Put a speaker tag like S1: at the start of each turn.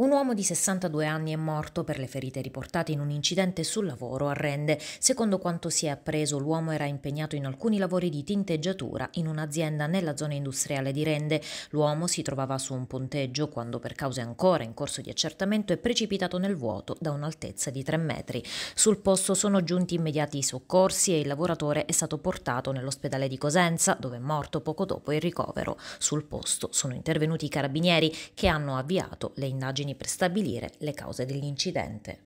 S1: Un uomo di 62 anni è morto per le ferite riportate in un incidente sul lavoro a Rende. Secondo quanto si è appreso, l'uomo era impegnato in alcuni lavori di tinteggiatura in un'azienda nella zona industriale di Rende. L'uomo si trovava su un ponteggio quando, per cause ancora in corso di accertamento, è precipitato nel vuoto da un'altezza di 3 metri. Sul posto sono giunti immediati i soccorsi e il lavoratore è stato portato nell'ospedale di Cosenza, dove è morto poco dopo il ricovero. Sul posto sono intervenuti i carabinieri che hanno avviato le indagini fini per stabilire le cause dell'incidente.